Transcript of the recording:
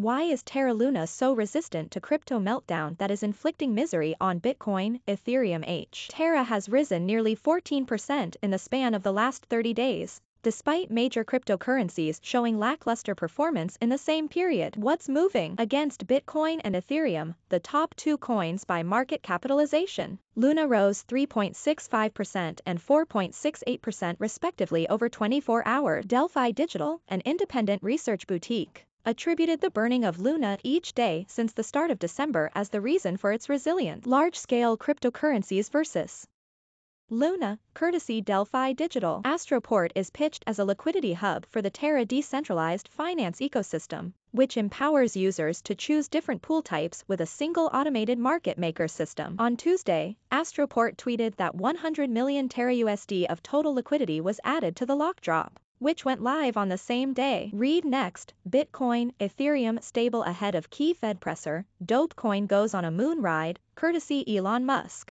Why is Terra Luna so resistant to crypto meltdown that is inflicting misery on Bitcoin, Ethereum H? Terra has risen nearly 14% in the span of the last 30 days, despite major cryptocurrencies showing lackluster performance in the same period. What's moving against Bitcoin and Ethereum, the top two coins by market capitalization? Luna rose 3.65% and 4.68% respectively over 24 hours. Delphi Digital, an independent research boutique, attributed the burning of Luna each day since the start of December as the reason for its resilient large-scale cryptocurrencies versus Luna, courtesy Delphi Digital. Astroport is pitched as a liquidity hub for the Terra decentralized finance ecosystem, which empowers users to choose different pool types with a single automated market maker system. On Tuesday, Astroport tweeted that 100 million Terra USD of total liquidity was added to the lockdrop which went live on the same day. Read next, Bitcoin, Ethereum stable ahead of key Fed presser, Dogecoin goes on a moon ride, courtesy Elon Musk.